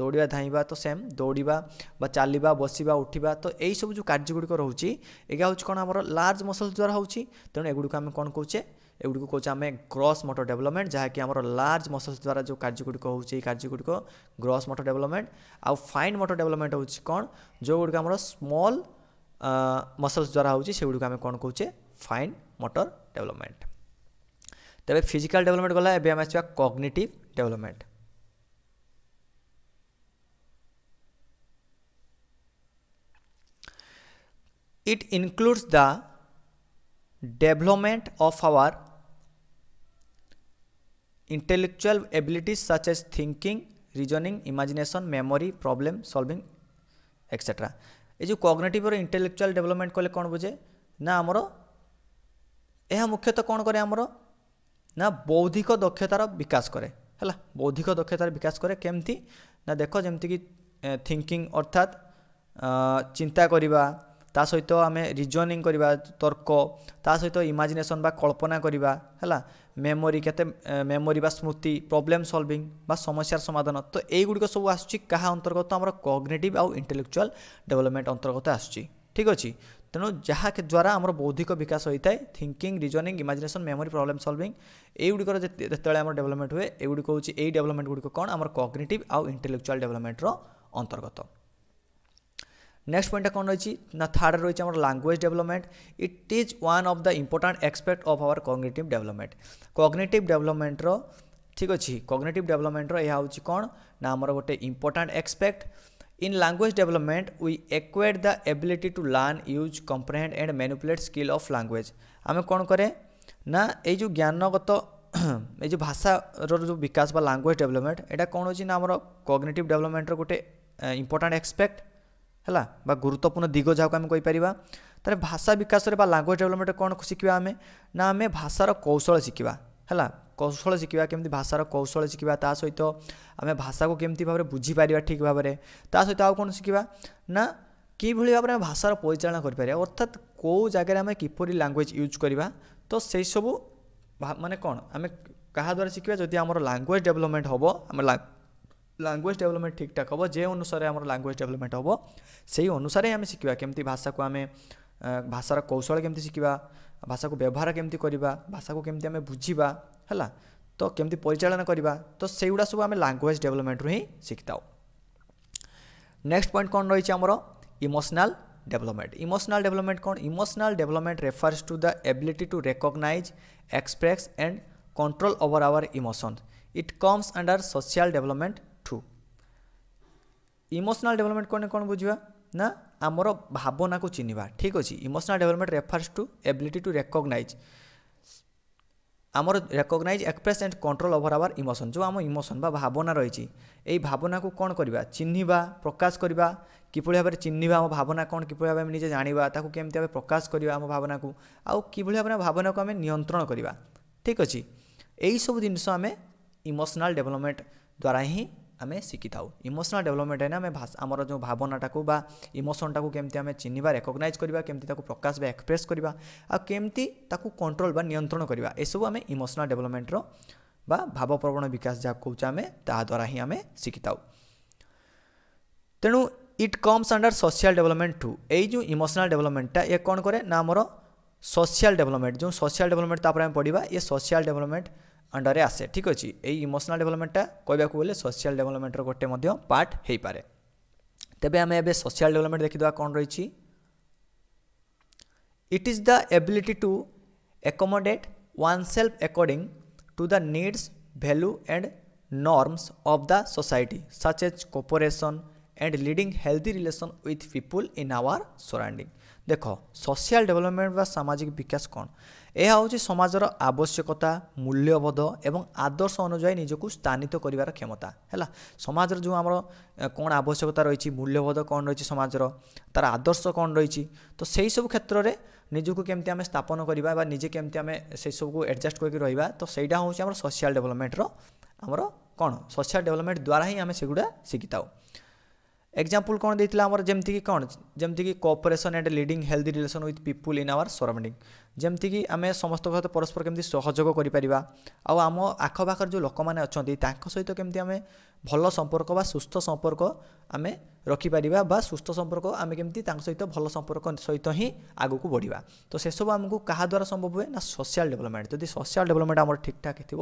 ଦୌଡ଼ିବା ଧାଇଁବା ତ ସେମ୍ ଦୌଡ଼ିବା ବା ଚାଲିବା ବସିବା ଉଠିବା ତ ଏଇସବୁ ଯେଉଁ କାର୍ଯ୍ୟଗୁଡ଼ିକ ରହୁଛି ଏଇଟା ହେଉଛି କ'ଣ ଆମର ଲାର୍ଜ ମସଲ୍ ଦ୍ୱାରା ହେଉଛି ତେଣୁ ଏଗୁଡ଼ିକୁ ଆମେ କ'ଣ କହୁଛେ ଏଗୁଡ଼ିକୁ କହୁଛେ ଆମେ ଗ୍ରସ୍ ମଟର ଡେଭଲପମେଣ୍ଟ ଯାହାକି ଆମର ଲାର୍ଜ ମସଲ୍ସ ଦ୍ୱାରା ଯେଉଁ କାର୍ଯ୍ୟଗୁଡ଼ିକ ହେଉଛି ଏଇ କାର୍ଯ୍ୟଗୁଡ଼ିକ ଗ୍ରସ୍ ମଟର ଡେଭଲପମେଣ୍ଟ ଆଉ ଫାଇନ୍ ମଟର ଡେଭଲପମେଣ୍ଟ ହେଉଛି କ'ଣ ଯେଉଁଗୁଡ଼ିକ ଆମର ସ୍ମଲ୍ ମସଲ୍ସ ଦ୍ୱାରା ହେଉଛି ସେଗୁଡ଼ିକୁ ଆମେ କ'ଣ କହୁଛେ ଫାଇନ୍ ମଟର ଡେଭଲପମେଣ୍ଟ ତେବେ ଫିଜିକାଲ ଡେଭଲପମେଣ୍ଟ ଗଲା ଏବେ ଆମେ ଆସିବା cognitive development it includes the development of our intellectual abilities such as thinking, reasoning, imagination, memory, problem solving, etc. ଏ ଯେଉଁ କଗ୍ନେଟିଭ୍ ର ଇଣ୍ଟେଲେକ୍ଚୁଆଲ୍ ଡେଭଲପମେଣ୍ଟ କଲେ କ'ଣ ବୁଝେ ନା ଆମର ଏହା ମୁଖ୍ୟତଃ କ'ଣ କରେ ଆମର ନା ବୌଦ୍ଧିକ ଦକ୍ଷତାର ବିକାଶ କରେ ହେଲା ବୌଦ୍ଧିକ ଦକ୍ଷତାର ବିକାଶ କରେ କେମିତି ନା ଦେଖ ଯେମିତିକି ଥିଙ୍କିଂ ଅର୍ଥାତ୍ ଚିନ୍ତା କରିବା ତା ସହିତ ଆମେ ରିଜନିଂ କରିବା ତର୍କ ତା ସହିତ ଇମାଜିନେସନ୍ ବା କଳ୍ପନା କରିବା ହେଲା মেমোরি কেতে মেমোরি বা স্মৃতি প্রোবলেম সলভিং বা সমস্যার সমাধান তো এইগুলো সব আসছে কাহা অন্তর্গত আমার কগনেটিভ আউ ইন্টেলেকচুয়াল ডেভেলপমেন্ট অন্তর্গত আসছে ঠিক আছে তেমন যা দ্বারা আমার বৌদ্ধিক বিকাশ হয়ে থাকে thinking reasoning imagination memory problem solving এইগুড়ির যেতবে আমার ডেভেলপমেন্ট হুয়ে এইগুলো হচ্ছে এই ডেভেলপমেন্টগুলো কম আমার কগনেটিভ আউ ইন্টেলেকচুয়াল ডেভেলপমেন্টর অন্তর্গত নেক্সট পয়েন্টটা কোন রয়েছে না থার্ড রয়েছে আমার language development it is one of the important aspect of our cognitive development cognitive ডেভেলপমেন্টর ঠিক আছে কগনেটিভ ডেভেলপমেন্টর এ হচ্ছে কোণ না আমার গোটে important aspect in language development we acquired the ability to learn use comprehend and manipulate skill of language আমি কোণ করে না এই যে জ্ঞানগত এই যে ভাষার যে বিকাশ বা ল্যাঙ্গুয়েজ ডেভেলপমেন্ট এটা কোণ হচ্ছে না আমার কগনেটিভ ডেভেলপমেন্টর গোটে ইম্পর্টাট এক্সপেক্ট ହେଲା ବା ଗୁରୁତ୍ୱପୂର୍ଣ୍ଣ ଦିଗ ଯାହାକୁ ଆମେ କହିପାରିବା ତାହେଲେ ଭାଷା ବିକାଶରେ ବା ଲାଙ୍ଗୁଏଜ୍ ଡେଭଲପମେଣ୍ଟ କ'ଣ ଶିଖିବା ଆମେ ନା ଆମେ ଭାଷାର କୌଶଳ ଶିଖିବା ହେଲା କୌଶଳ ଶିଖିବା କେମିତି ଭାଷାର କୌଶଳ ଶିଖିବା ତା ସହିତ ଆମେ ଭାଷାକୁ କେମିତି ଭାବରେ ବୁଝିପାରିବା ଠିକ୍ ଭାବରେ ତା ସହିତ ଆଉ କ'ଣ ଶିଖିବା ନା କିଭଳି ଭାବରେ ଆମେ ଭାଷାର ପରିଚାଳନା କରିପାରିବା ଅର୍ଥାତ୍ କେଉଁ ଜାଗାରେ ଆମେ କିପରି ଲାଙ୍ଗୁଏଜ୍ ୟୁଜ୍ କରିବା ତ ସେହିସବୁ ମାନେ କ'ଣ ଆମେ କାହା ଦ୍ୱାରା ଶିଖିବା ଯଦି ଆମର ଲାଙ୍ଗୁଏଜ୍ ଡେଭଲପମେଣ୍ଟ ହେବ ଆମେ ଲାଙ୍ଗୁଏଜ୍ ଡେଭଲପମେଣ୍ଟ ଠିକ୍ଠାକ୍ ହେବ ଯେ ଅନୁସାରେ ଆମର ଲାଙ୍ଗୁଏଜ୍ ଡେଭଲପମେଣ୍ଟ ହେବ ସେଇ ଅନୁସାରେ ଆମେ ଶିଖିବା କେମିତି ଭାଷାକୁ ଆମେ ଭାଷାର କୌଶଳ କେମିତି ଶିଖିବା ଭାଷାକୁ ବ୍ୟବହାର କେମିତି କରିବା ଭାଷାକୁ କେମିତି ଆମେ ବୁଝିବା ହେଲା ତ କେମିତି ପରିଚାଳନା କରିବା ତ ସେଇଗୁଡ଼ା ସବୁ ଆମେ ଲାଙ୍ଗୁଏଜ୍ ଡେଭଲପମେଣ୍ଟରୁ ହିଁ ଶିଖିଥାଉ ନେକ୍ସଟ ପଏଣ୍ଟ କ'ଣ ରହିଛି ଆମର ଇମୋସନାଲ୍ ଡେଭଲପମେଣ୍ଟ ଇମୋସନାଲ୍ ଡେଭଲପମେଣ୍ଟ କ'ଣ emotional development refers to the ability to recognise express and control over our emotion it comes under social development emotional development କ'ଣ କ'ଣ ବୁଝିବା ନା ଆମର ଭାବନାକୁ ଚିହ୍ନିବା ଠିକ୍ ଅଛି emotional development refers to ability to recognise ଆମର recognise express and control over our emotion ଯେଉଁ ଆମ ଇମୋସନ୍ ବା ଭାବନା ରହିଛି ଏଇ ଭାବନାକୁ କ'ଣ କରିବା ଚିହ୍ନିବା ପ୍ରକାଶ କରିବା କିଭଳି ଭାବରେ ଚିହ୍ନିବା ଆମ ଭାବନା କ'ଣ କିଭଳି ଭାବେ ଆମେ ନିଜେ ଜାଣିବା ତାକୁ କେମିତି ଭାବେ ପ୍ରକାଶ କରିବା ଆମ ଭାବନାକୁ ଆଉ କିଭଳି ଭାବରେ ଭାବନାକୁ ଆମେ ନିୟନ୍ତ୍ରଣ କରିବା ଠିକ୍ ଅଛି ଏହିସବୁ ଜିନିଷ ଆମେ ଇମୋସନାଲ୍ ଡେଭଲପମେଣ୍ଟ ଦ୍ୱାରା ହିଁ ଆମେ ଶିଖିଥାଉ ଇମୋସନାଲ୍ ଡେଭଲପମେଣ୍ଟ ହେଲେ ଆମେ ଆମର ଯେଉଁ ଭାବନାଟାକୁ ବା ଇମୋସନଟାକୁ କେମିତି ଆମେ ଚିହ୍ନିବା ରେକଗ୍ନାଇଜ୍ କରିବା କେମିତି ତାକୁ ପ୍ରକାଶ ବା ଏକ୍ସପ୍ରେସ୍ କରିବା ଆଉ କେମିତି ତାକୁ କଣ୍ଟ୍ରୋଲ ବା ନିୟନ୍ତ୍ରଣ କରିବା ଏସବୁ ଆମେ ଇମୋସନାଲ୍ ଡେଭଲପମେଣ୍ଟର ବା ଭାବପ୍ରବଣ ବିକାଶ ଯାହାକୁ କହୁଛେ ଆମେ ତାହା ଦ୍ୱାରା ହିଁ ଆମେ ଶିଖିଥାଉ ତେଣୁ it comes under social development to ଏଇ ଯେଉଁ ଇମୋସନାଲ୍ ଡେଭଲପମେଣ୍ଟଟା ଏ କ'ଣ କରେ ନା ଆମର ସୋସିଆଲ୍ ଡେଭଲପମେଣ୍ଟ ଯେଉଁ ସୋସିଆଲ୍ ଡେଭଲପମେଣ୍ଟ ତାପରେ ଆମେ ପଢ଼ିବା ଏ ସୋସିଆଲ୍ ଡେଭଲପମେଣ୍ଟ ଅଣ୍ଡରରେ ଆସେ ଠିକ୍ ଅଛି ଏଇ ଇମୋସନାଲ ଡେଭଲପମେଣ୍ଟଟା କହିବାକୁ ଗଲେ ସୋସିଆଲ୍ ଡେଭଲପମେଣ୍ଟର ଗୋଟେ ମଧ୍ୟ ପାର୍ଟ ହେଇପାରେ ତେବେ ଆମେ ଏବେ ସୋସିଆଲ୍ ଡେଭଲପମେଣ୍ଟ ଦେଖିଦେବା କ'ଣ ରହିଛି it is the ability to accommodate oneself according to the needs value and norms of the society such as cooperation and leading healthy relation with people in our surrounding ଦେଖ social development ବା ସାମାଜିକ ବିକାଶ କ'ଣ ଏହା ହେଉଛି ସମାଜର ଆବଶ୍ୟକତା ମୂଲ୍ୟବୋଧ ଏବଂ ଆଦର୍ଶ ଅନୁଯାୟୀ ନିଜକୁ ସ୍ଥାନିତ କରିବାର କ୍ଷମତା ହେଲା ସମାଜର ଯେଉଁ ଆମର କ'ଣ ଆବଶ୍ୟକତା ରହିଛି ମୂଲ୍ୟବୋଧ କ'ଣ ରହିଛି ସମାଜର ତା'ର ଆଦର୍ଶ କ'ଣ ରହିଛି ତ ସେହିସବୁ କ୍ଷେତ୍ରରେ ନିଜକୁ କେମିତି ଆମେ ସ୍ଥାପନ କରିବା ବା ନିଜେ କେମିତି ଆମେ ସେସବୁକୁ ଆଡ଼ଜଷ୍ଟ କରିକି ରହିବା ତ ସେଇଟା ହେଉଛି ଆମର ସୋସିଆଲ ଡେଭଲପମେଣ୍ଟର ଆମର କ'ଣ ସୋସିଆଲ ଡେଭଲପମେଣ୍ଟ ଦ୍ୱାରା ହିଁ ଆମେ ସେଗୁଡ଼ା ଶିଖିଥାଉ ଏକ୍ଜାମ୍ପଲ୍ କ'ଣ ଦେଇଥିଲା ଆମର ଯେମିତିକି କ'ଣ ଯେମିତିକି cooperation and leading healthy relation with people in our surrounding ଯେମିତିକି ଆମେ ସମସ୍ତଙ୍କ ସହିତ ପରସ୍ପର କେମିତି ସହଯୋଗ କରିପାରିବା ଆଉ ଆମ ଆଖପାଖରେ ଯେଉଁ ଲୋକମାନେ ଅଛନ୍ତି ତାଙ୍କ ସହିତ କେମିତି ଆମେ ଭଲ ସମ୍ପର୍କ ବା ସୁସ୍ଥ ସମ୍ପର୍କ ଆମେ ରଖିପାରିବା ବା ସୁସ୍ଥ ସମ୍ପର୍କ ଆମେ କେମିତି ତାଙ୍କ ସହିତ ଭଲ ସମ୍ପର୍କ ସହିତ ହିଁ ଆଗକୁ ବଢ଼ିବା ତ ସେସବୁ ଆମକୁ କାହା ଦ୍ୱାରା ସମ୍ଭବ ହୁଏ ନା ସୋସିଆଲ୍ ଡେଭଲପମେଣ୍ଟ ଯଦି ସୋସିଆଲ୍ ଡେଭଲପମେଣ୍ଟ ଆମର ଠିକ୍ଠାକ୍ ଥିବ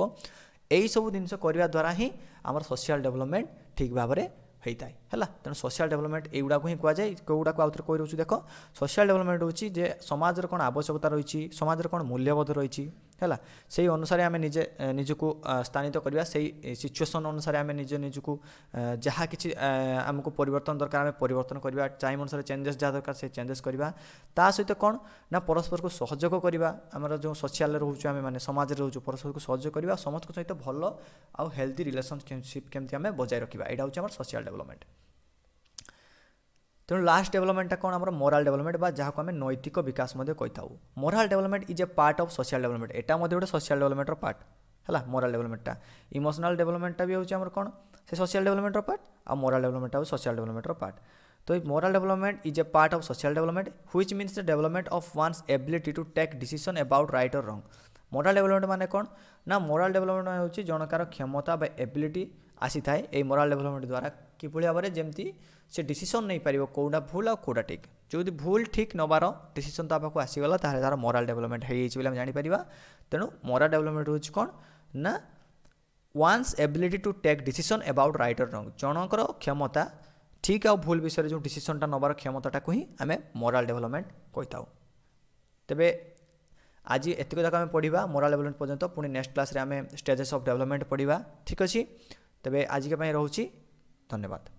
ଏହିସବୁ ଜିନିଷ କରିବା ଦ୍ୱାରା ହିଁ ଆମର ସୋସିଆଲ୍ ଡେଭଲପମେଣ୍ଟ ଠିକ୍ ଭାବରେ ହେଇଥାଏ ହେଲା ତେଣୁ ସୋସିଆଲ ଡେଭଲପମେଣ୍ଟ ଏଇଗୁଡ଼ାକୁ ହିଁ କୁହାଯାଏ କେଉଁଗୁଡ଼ାକୁ ଆଉଥରେ କହି ରହୁଛି ଦେଖ ସୋସିଆଲ ଡେଭଲପମେଣ୍ଟ ହେଉଛି ଯେ ସମାଜର କ'ଣ ଆବଶ୍ୟକତା ରହିଛି ସମାଜରେ କ'ଣ ମୂଲ୍ୟବୋଧ ରହିଛି ହେଲା ସେଇ ଅନୁସାରେ ଆମେ ନିଜେ ନିଜକୁ ସ୍ଥାନିତ କରିବା ସେଇ ସିଚୁଏସନ୍ ଅନୁସାରେ ଆମେ ନିଜ ନିଜକୁ ଯାହା କିଛି ଆମକୁ ପରିବର୍ତ୍ତନ ଦରକାର ଆମେ ପରିବର୍ତ୍ତନ କରିବା ଟାଇମ୍ ଅନୁସାରେ ଚେଞ୍ଜେସ୍ ଯାହା ଦରକାର ସେ ଚେଞ୍ଜେସ୍ କରିବା ତା ସହିତ କ'ଣ ନା ପରସ୍ପରକୁ ସହଯୋଗ କରିବା ଆମର ଯେଉଁ ସୋସିଆଲରେ ରହୁଛୁ ଆମେ ମାନେ ସମାଜରେ ରହୁଛୁ ପରସ୍ପରକୁ ସହଯୋଗ କରିବା ସମସ୍ତଙ୍କ ସହିତ ଭଲ ଆଉ ହେଲ୍ଦି ରିଲେସନ୍ସିପ୍ କେମିତି ଆମେ ବଜାୟ ରଖିବା ଏଇଟା ହେଉଛି ଆମର ସୋସିଆଲ୍ ଡେଭଲପମେଣ୍ଟ ତେଣୁ ଲାଷ୍ଟ ଡେଭଲପମେଣ୍ଟଟା କ'ଣ ଆମର ମୋରାଲ ଡେଭଲପମେଣ୍ଟ ବା ଯାହାକୁ ଆମେ ନୈତିକ ବିକାଶ ମଧ୍ୟ କହିଥାଉ moral development is a part of social development ଏଇଟା ମଧ୍ୟ ଗୋଟେ ସୋସିଆଲ ଡେଭଲପମେଣ୍ଟର ପାର୍ଟ ହେଲା ମୋରାଲ ଡେଭଲପମେଣ୍ଟଟା ଇମୋସନାଲ ଡେଭଲପମେଣ୍ଟଟା ବି ହେଉଛି ଆମର କ'ଣ ସେ ସୋସିଆଲ ଡେଭଲପମେଣ୍ଟର ପାର୍ଟ ଆଉ ମୋରାଲ ଡେଭଲପମେଣ୍ଟଟା ହେଉଛି ସୋସିଆଲ ଡେଭଲପମେଣ୍ଟର ପାର୍ଟ तो moral development is a part of social development which means the development of one's ability to take decision about right or wrong morale development मैंने कौन ना मोराल डेवलपमेंट हूँ जनकार क्षमता एबिलिटी आसी थाए मोराल डेवलपमेंट द्वारा কিভাবে ভাবে যেমি সে ডিসিশন নেই পার কোটা ভুল আউটা ঠিক যদি ভুল ঠিক নবার ডিসিশন তা পাখু আসিগলা তাহলে তার মোরাল ডেভেলপমেন্ট হয়ে যাইছে বলে আমি জাঁপার তেমন মোরাল ডেভেলপমেন্ট হচ্ছে কোণ না one's ability to take decision about right or wrong জনকর ক্ষমতা ঠিক আউ ভুল বিষয়ে যে ডিসিশনটা নবার ক্ষমতাটা হি আমি মোরাল ডেভেলপমেন্ট কই থাও তবে আজ এতক যাক আমি পড়া মোরাল ডেভেলপমেন্ট পর্যন্ত পুঁ নেক্সট ক্লাসে আমি স্টেজেস অফ ডেভেলপমেন্ট পড়া ঠিক আছে তবে আজকে রয়েছে धन्यवाद